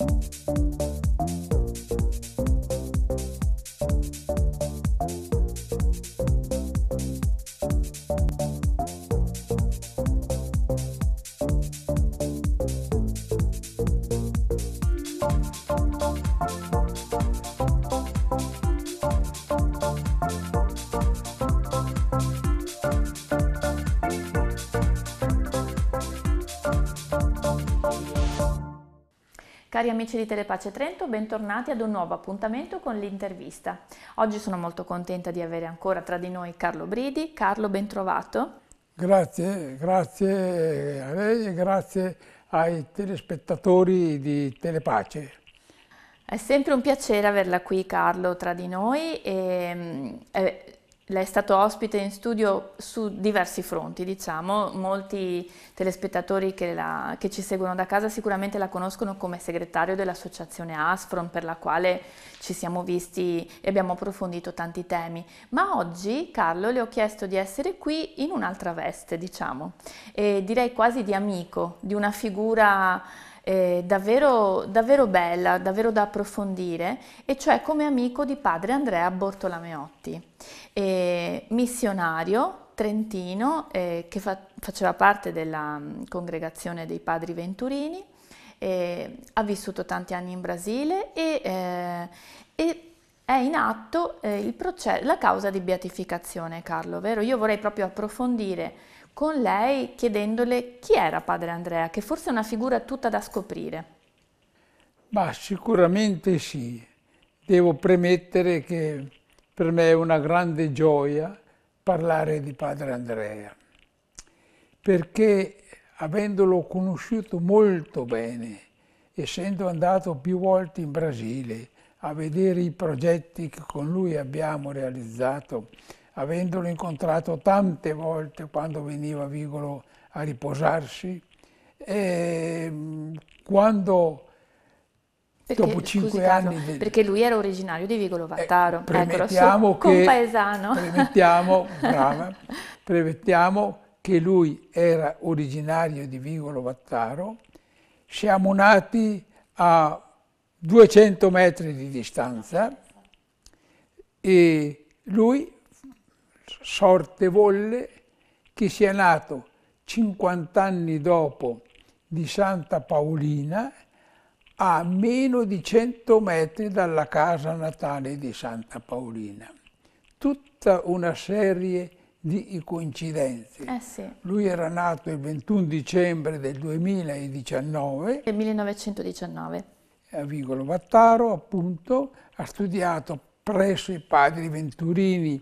Thank you. Cari amici di Telepace Trento, bentornati ad un nuovo appuntamento con l'intervista. Oggi sono molto contenta di avere ancora tra di noi Carlo Bridi. Carlo, bentrovato. Grazie, grazie a lei e grazie ai telespettatori di Telepace. È sempre un piacere averla qui Carlo tra di noi e, mm, eh, lei è stato ospite in studio su diversi fronti, diciamo, molti telespettatori che, la, che ci seguono da casa sicuramente la conoscono come segretario dell'associazione Asfron per la quale ci siamo visti e abbiamo approfondito tanti temi, ma oggi Carlo le ho chiesto di essere qui in un'altra veste, diciamo, e direi quasi di amico, di una figura eh, davvero, davvero bella, davvero da approfondire, e cioè come amico di padre Andrea Bortolameotti eh, missionario trentino eh, che fa faceva parte della mm, congregazione dei padri venturini, eh, ha vissuto tanti anni in Brasile e, eh, e è in atto eh, la causa di beatificazione, Carlo, vero? Io vorrei proprio approfondire con lei chiedendole chi era padre Andrea, che forse è una figura tutta da scoprire. Ma sicuramente sì. Devo premettere che per me è una grande gioia parlare di padre Andrea, perché avendolo conosciuto molto bene, essendo andato più volte in Brasile a vedere i progetti che con lui abbiamo realizzato, avendolo incontrato tante volte quando veniva a Vigolo a riposarsi, e ehm, quando perché, dopo cinque anni... Caso, di... Perché lui era originario di Vigolo Vattaro, eh, ecco, premettiamo ecco, che, paesano. Premettiamo, brava, premettiamo che lui era originario di Vigolo Vattaro, siamo nati a 200 metri di distanza e lui sorte volle che sia nato 50 anni dopo di Santa Paolina a meno di 100 metri dalla casa natale di Santa Paolina. Tutta una serie di coincidenze. Eh sì. Lui era nato il 21 dicembre del 2019. Del 1919. A Vigolo Vattaro, appunto, ha studiato presso i padri Venturini.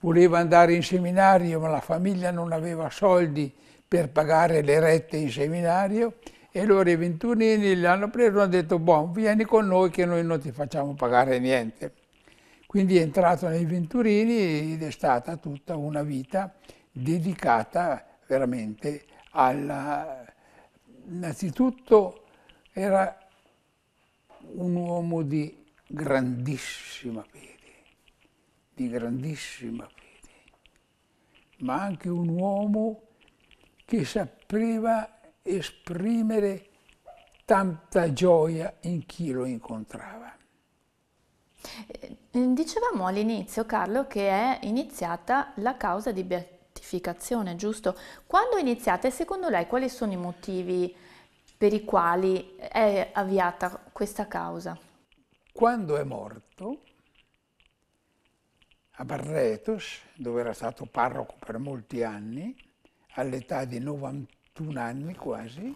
Voleva andare in seminario, ma la famiglia non aveva soldi per pagare le rette in seminario e loro i 21 anni l'hanno preso e hanno detto, buon, vieni con noi che noi non ti facciamo pagare niente. Quindi è entrato nei Venturini ed è stata tutta una vita dedicata veramente alla... Innanzitutto era un uomo di grandissima fede, di grandissima fede, ma anche un uomo che sapeva esprimere tanta gioia in chi lo incontrava. Eh, dicevamo all'inizio, Carlo, che è iniziata la causa di beatificazione, giusto? Quando è iniziata e secondo lei quali sono i motivi per i quali è avviata questa causa? Quando è morto, a Barretos, dove era stato parroco per molti anni, all'età di 90 21 anni quasi,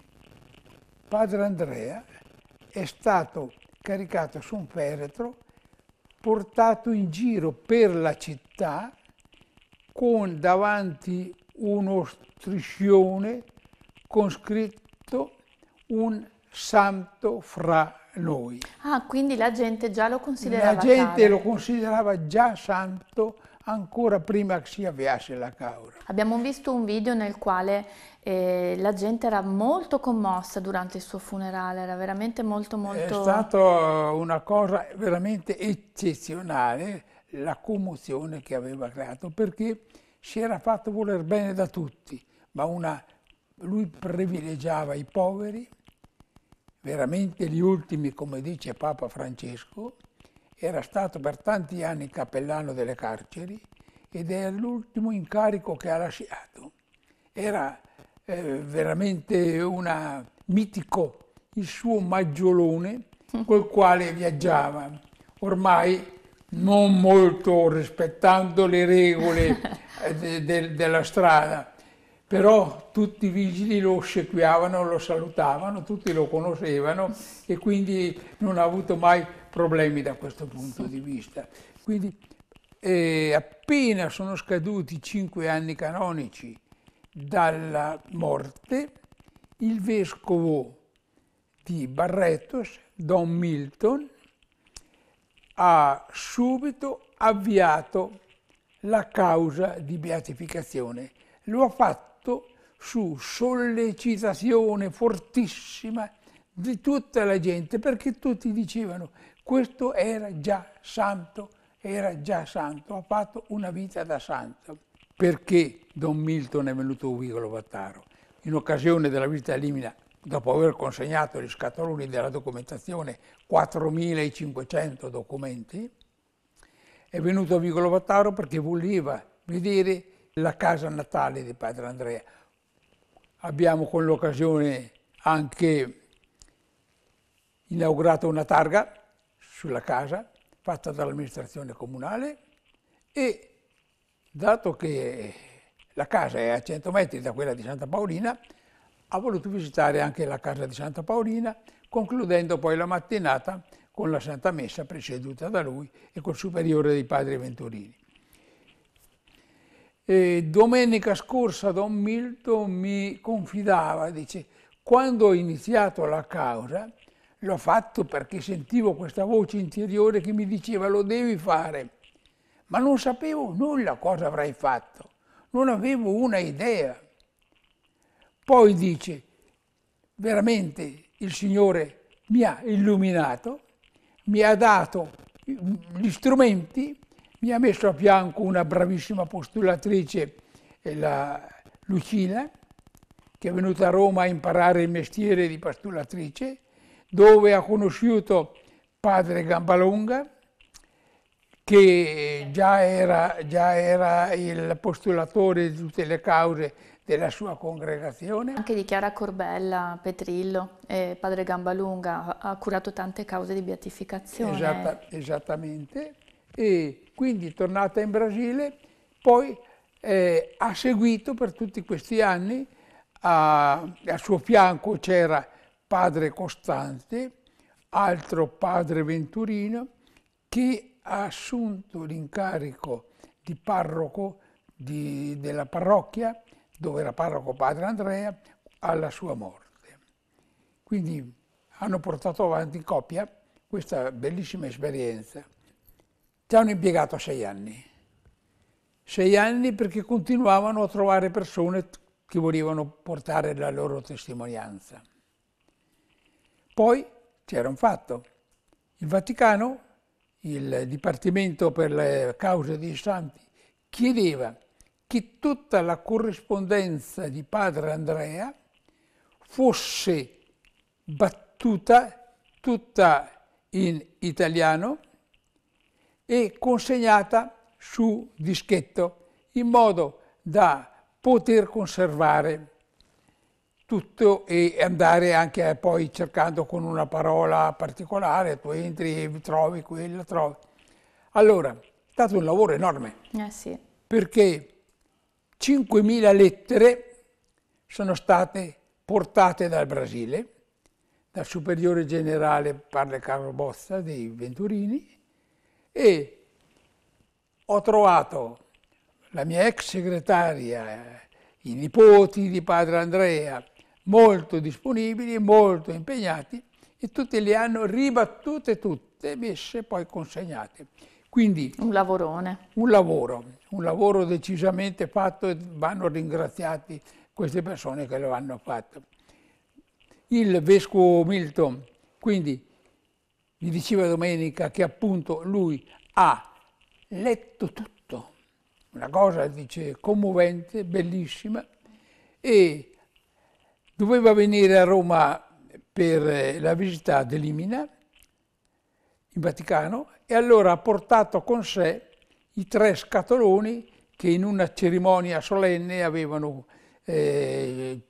padre Andrea è stato caricato su un feretro, portato in giro per la città con davanti uno striscione con scritto un santo fra noi. Ah, quindi la gente già lo considerava La gente tale. lo considerava già santo ancora prima che si avviasse la causa. Abbiamo visto un video nel quale eh, la gente era molto commossa durante il suo funerale, era veramente molto molto... È stata una cosa veramente eccezionale la commozione che aveva creato perché si era fatto voler bene da tutti, ma una... lui privilegiava i poveri, veramente gli ultimi, come dice Papa Francesco, era stato per tanti anni cappellano delle carceri ed è l'ultimo incarico che ha lasciato. Era eh, veramente una, mitico il suo maggiolone col quale viaggiava, ormai non molto rispettando le regole eh, de, de, della strada, però tutti i vigili lo ossequiavano, lo salutavano, tutti lo conoscevano e quindi non ha avuto mai problemi da questo punto sì. di vista. Quindi eh, appena sono scaduti cinque anni canonici dalla morte, il vescovo di Barretos, Don Milton, ha subito avviato la causa di beatificazione. Lo ha fatto su sollecitazione fortissima di tutta la gente, perché tutti dicevano questo era già santo, era già santo, ha fatto una vita da santo. Perché Don Milton è venuto a Vigolo Vattaro? In occasione della visita a Limina, dopo aver consegnato gli scatoloni della documentazione, 4.500 documenti, è venuto a Vigolo Vattaro perché voleva vedere la casa natale di Padre Andrea. Abbiamo con l'occasione anche inaugurato una targa sulla casa fatta dall'amministrazione comunale e dato che la casa è a 100 metri da quella di Santa Paolina, ha voluto visitare anche la casa di Santa Paolina, concludendo poi la mattinata con la Santa Messa presieduta da lui e col superiore dei padri Venturini. E domenica scorsa Don Milton mi confidava, dice, quando ho iniziato la causa L'ho fatto perché sentivo questa voce interiore che mi diceva lo devi fare, ma non sapevo nulla cosa avrei fatto, non avevo una idea. Poi dice, veramente il Signore mi ha illuminato, mi ha dato gli strumenti, mi ha messo a fianco una bravissima postulatrice, eh, la Lucina, che è venuta a Roma a imparare il mestiere di postulatrice, dove ha conosciuto padre Gambalunga, che già era, già era il postulatore di tutte le cause della sua congregazione. Anche di Chiara Corbella, Petrillo e padre Gambalunga ha curato tante cause di beatificazione. Esatta, esattamente, e quindi tornata in Brasile, poi eh, ha seguito per tutti questi anni, a, a suo fianco c'era padre Costante, altro padre Venturino, che ha assunto l'incarico di parroco di, della parrocchia, dove era parroco padre Andrea, alla sua morte. Quindi hanno portato avanti in coppia questa bellissima esperienza. Ci hanno impiegato sei anni. Sei anni perché continuavano a trovare persone che volevano portare la loro testimonianza. Poi c'era un fatto. Il Vaticano, il Dipartimento per le cause dei santi, chiedeva che tutta la corrispondenza di padre Andrea fosse battuta tutta in italiano e consegnata su dischetto in modo da poter conservare tutto e andare anche poi cercando con una parola particolare, tu entri e trovi quella, trovi. Allora, è stato un lavoro enorme. Eh sì. Perché 5.000 lettere sono state portate dal Brasile, dal superiore generale Parle Carlo Bozza dei Venturini e ho trovato la mia ex segretaria, i nipoti di padre Andrea, molto disponibili, molto impegnati e tutti le hanno ribattute tutte, messe e poi consegnate. Quindi un lavorone. Un lavoro, un lavoro decisamente fatto e vanno ringraziati queste persone che lo hanno fatto. Il vescovo Milton, quindi, mi diceva domenica che appunto lui ha letto tutto, una cosa, dice, commovente, bellissima, e doveva venire a Roma per eh, la visita di Liminar, in Vaticano, e allora ha portato con sé i tre scatoloni che in una cerimonia solenne avevano eh,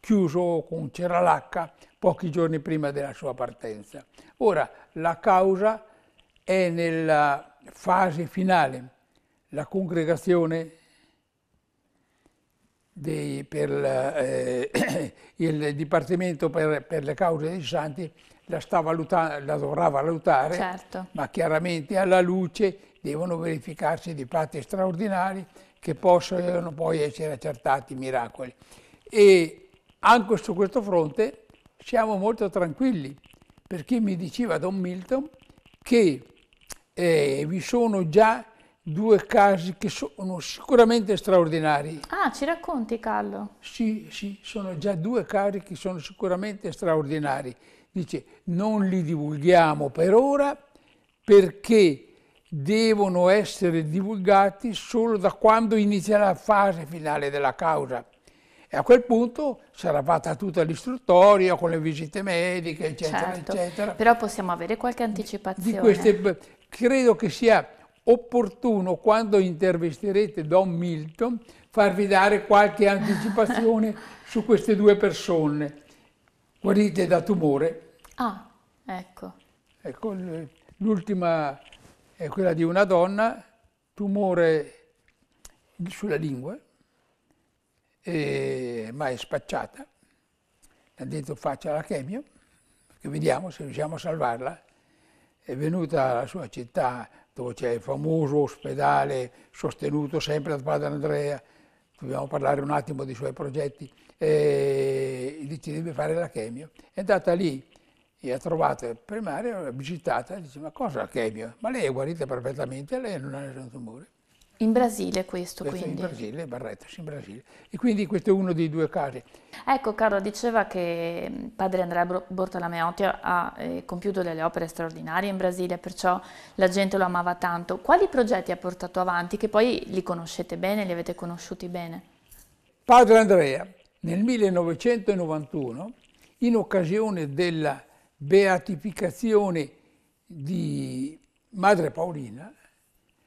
chiuso con Ceralacca pochi giorni prima della sua partenza. Ora, la causa è nella fase finale. La congregazione dei, per la, eh, il Dipartimento per, per, le cause dei santi la, sta valutando, la dovrà valutare, certo. ma chiaramente alla luce devono verificarsi dei fatti straordinari che possono poi essere accertati miracoli. E anche su questo fronte siamo molto tranquilli, perché mi diceva Don Milton che eh, vi sono già due casi che sono sicuramente straordinari. Ah, ci racconti Carlo? Sì, sì, sono già due casi che sono sicuramente straordinari. Dice, non li divulghiamo per ora perché devono essere divulgati solo da quando inizia la fase finale della causa. E a quel punto sarà fatta tutta l'istruttoria con le visite mediche, eccetera, certo. eccetera. Però possiamo avere qualche anticipazione. Queste, credo che sia opportuno quando intervisterete Don Milton farvi dare qualche anticipazione su queste due persone guarite da tumore. Ah, ecco. ecco l'ultima è quella di una donna, tumore sulla lingua, e, ma è spacciata. Ha detto faccia la chemio, che vediamo se riusciamo a salvarla. È venuta alla sua città dove c'è il famoso ospedale sostenuto sempre da padre Andrea, dobbiamo parlare un attimo dei suoi progetti, e decide di fare la chemio. È andata lì e ha trovato il primario, l'ha visitata, dice ma cosa la chemio? Ma lei è guarita perfettamente, lei non ha nessun tumore. In Brasile questo, questo quindi? In Brasile, Barretos, in Brasile. E quindi questo è uno dei due casi. Ecco, Carlo diceva che mm, padre Andrea Bortolameotti ha eh, compiuto delle opere straordinarie in Brasile, perciò la gente lo amava tanto. Quali progetti ha portato avanti che poi li conoscete bene, li avete conosciuti bene? Padre Andrea, nel 1991, in occasione della beatificazione di Madre Paolina,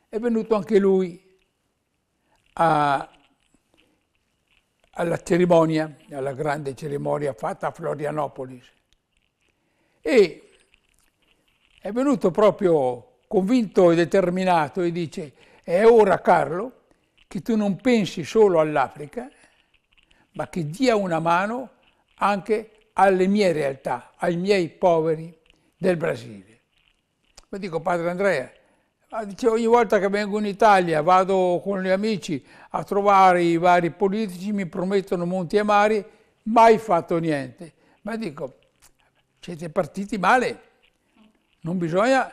è venuto anche lui a, alla cerimonia, alla grande cerimonia fatta a Florianopolis. E è venuto proprio convinto e determinato e dice è ora Carlo che tu non pensi solo all'Africa, ma che dia una mano anche alle mie realtà, ai miei poveri del Brasile. Ma dico, padre Andrea, Ah, dice, ogni volta che vengo in Italia, vado con gli amici a trovare i vari politici, mi promettono monti e mari, mai fatto niente. Ma dico, siete partiti male, non bisogna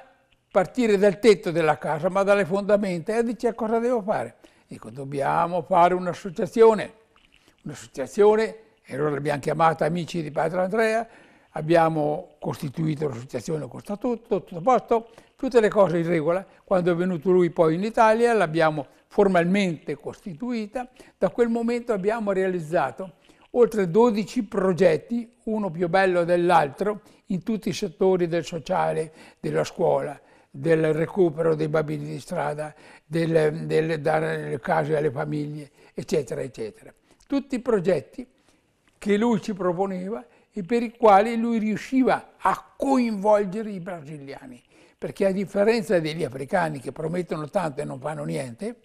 partire dal tetto della casa, ma dalle fondamenta. E dice, cosa devo fare? Dico, dobbiamo fare un'associazione. Un'associazione, e allora l'abbiamo chiamata Amici di Padre Andrea, abbiamo costituito l'associazione con statuto, tutto a posto, tutte le cose in regola. Quando è venuto lui poi in Italia l'abbiamo formalmente costituita, da quel momento abbiamo realizzato oltre 12 progetti, uno più bello dell'altro, in tutti i settori del sociale, della scuola, del recupero dei bambini di strada, del, del dare le case alle famiglie, eccetera, eccetera. Tutti i progetti che lui ci proponeva e per i quali lui riusciva a coinvolgere i brasiliani perché a differenza degli africani che promettono tanto e non fanno niente,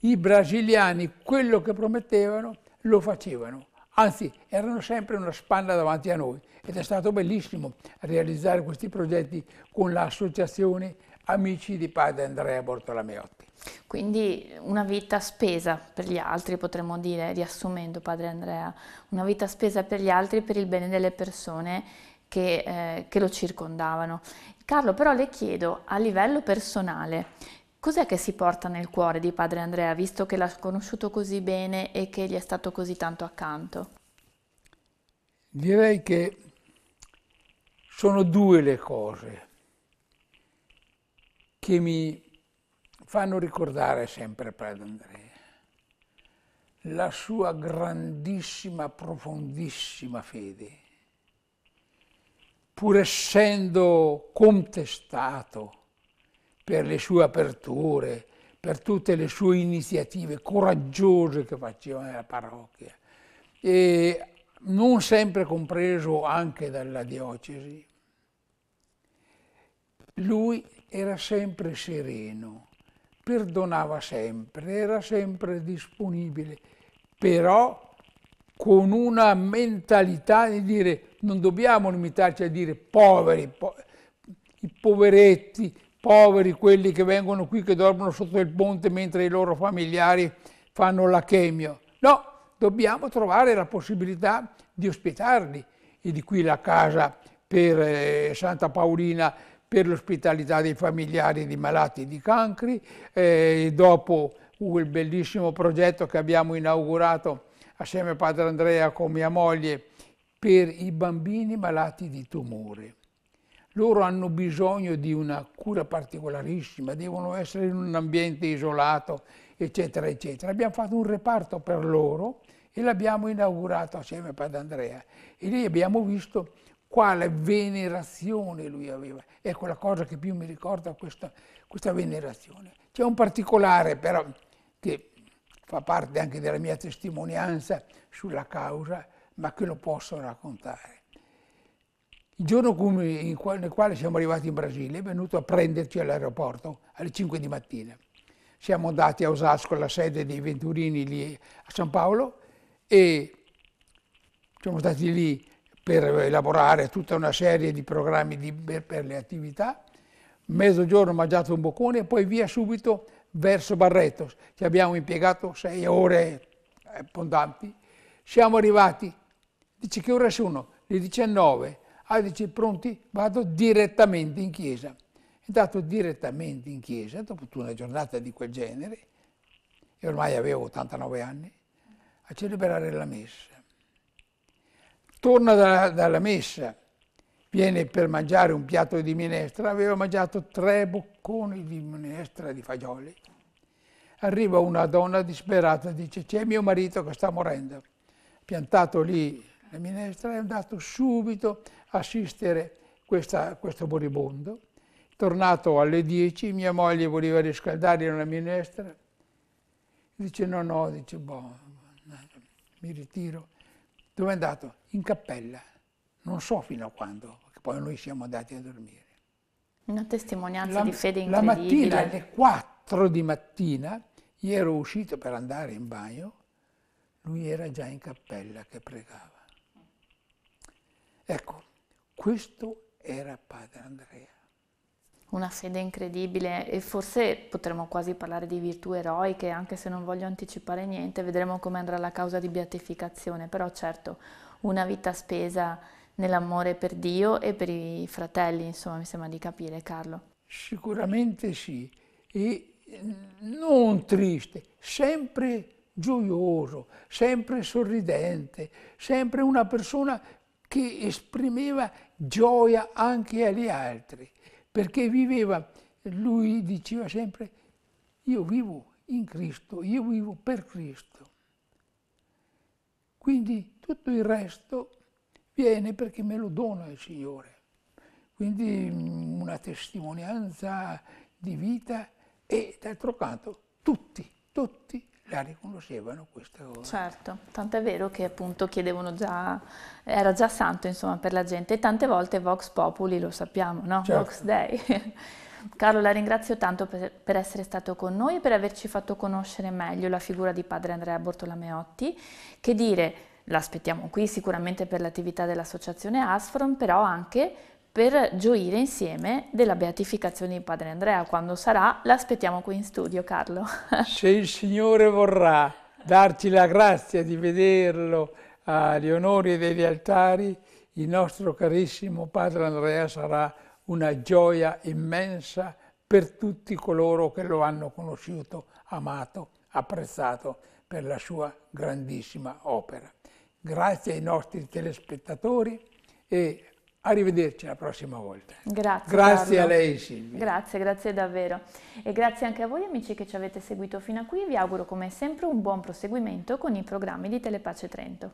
i brasiliani quello che promettevano lo facevano, anzi erano sempre una spanna davanti a noi ed è stato bellissimo realizzare questi progetti con l'associazione Amici di Padre Andrea Bortolameotti. Quindi una vita spesa per gli altri, potremmo dire, riassumendo Padre Andrea, una vita spesa per gli altri per il bene delle persone che, eh, che, lo circondavano. Carlo, però le chiedo a livello personale, cos'è che si porta nel cuore di padre Andrea, visto che l'ha conosciuto così bene e che gli è stato così tanto accanto? Direi che sono due le cose che mi fanno ricordare sempre Padre Andrea, la sua grandissima, profondissima fede pur essendo contestato per le sue aperture, per tutte le sue iniziative coraggiose che faceva nella parrocchia, e non sempre compreso anche dalla diocesi, lui era sempre sereno, perdonava sempre, era sempre disponibile, però con una mentalità di dire non dobbiamo limitarci a dire poveri, po i poveretti, poveri quelli che vengono qui, che dormono sotto il ponte mentre i loro familiari fanno la chemio. No, dobbiamo trovare la possibilità di ospitarli e di qui la casa per eh, Santa Paolina per l'ospitalità dei familiari di malati di cancri, eh, dopo quel bellissimo progetto che abbiamo inaugurato assieme a Padre Andrea con mia moglie per i bambini malati di tumore. Loro hanno bisogno di una cura particolarissima, devono essere in un ambiente isolato, eccetera, eccetera. Abbiamo fatto un reparto per loro e l'abbiamo inaugurato assieme a Padre Andrea. E lì abbiamo visto quale venerazione lui aveva. Ecco la cosa che più mi ricorda questa, questa venerazione. C'è un particolare però che fa parte anche della mia testimonianza sulla causa, ma che lo posso raccontare. Il giorno quale, nel quale siamo arrivati in Brasile è venuto a prenderci all'aeroporto alle 5 di mattina. Siamo andati a Osasco, alla sede dei Venturini lì a San Paolo, e siamo stati lì per elaborare tutta una serie di programmi di, per, per, le attività. Mezzogiorno mangiato un boccone e poi via subito verso Barretto. Ci abbiamo impiegato sei ore eh, pondanti. Siamo arrivati Dice che ora sono le 19. Ah, dice pronti? Vado direttamente in chiesa. È andato direttamente in chiesa dopo una giornata di quel genere. E ormai avevo 89 anni a celebrare la messa. Torna dalla, dalla messa, viene per mangiare un piatto di minestra, aveva mangiato tre bocconi di minestra di fagioli. Arriva una donna disperata, dice c'è mio marito che sta morendo, piantato lì la minestra è andato subito a assistere questa, questo moribondo. Tornato alle 10, mia moglie voleva riscaldare una minestra. Dice no, no, dice boh, mi ritiro. Dove è andato? In cappella. Non so fino a quando, perché poi noi siamo andati a dormire. Una testimonianza la, di fede incredibile. La mattina, alle 4 di mattina, io ero uscito per andare in bagno, lui era già in cappella che pregava. Ecco, questo era Padre Andrea. Una fede incredibile e forse potremmo quasi parlare di virtù eroiche, anche se non voglio anticipare niente, vedremo come andrà la causa di beatificazione, però certo una vita spesa nell'amore per Dio e per i fratelli, insomma mi sembra di capire Carlo. Sicuramente sì, e non triste, sempre gioioso, sempre sorridente, sempre una persona che esprimeva gioia anche agli altri, perché viveva, lui diceva sempre, io vivo in Cristo, io vivo per Cristo. Quindi tutto il resto viene perché me lo dona il Signore. Quindi mm, una testimonianza di vita e d'altro canto tutti, tutti la riconoscevano questa cosa. Certo, è vero che appunto chiedevano già, era già santo insomma per la gente e tante volte Vox Populi lo sappiamo, no? Certo. Vox Day. Carlo, la ringrazio tanto per, per, essere stato con noi e per averci fatto conoscere meglio la figura di padre Andrea Bortolameotti, che dire, l'aspettiamo qui sicuramente per l'attività dell'associazione Asforum, però anche per gioire insieme della beatificazione di Padre Andrea. Quando sarà, l'aspettiamo qui in studio, Carlo. Se il Signore vorrà darci la grazia di vederlo agli onori degli altari, il nostro carissimo Padre Andrea sarà una gioia immensa per tutti coloro che lo hanno conosciuto, amato, apprezzato per la sua grandissima opera. Grazie ai nostri telespettatori e Arrivederci la prossima volta. Grazie. Grazie Carlo. a lei Silvia. Grazie, grazie davvero. E grazie anche a voi amici che ci avete seguito fino a qui. Vi auguro come sempre un buon proseguimento con i programmi di Telepace Trento.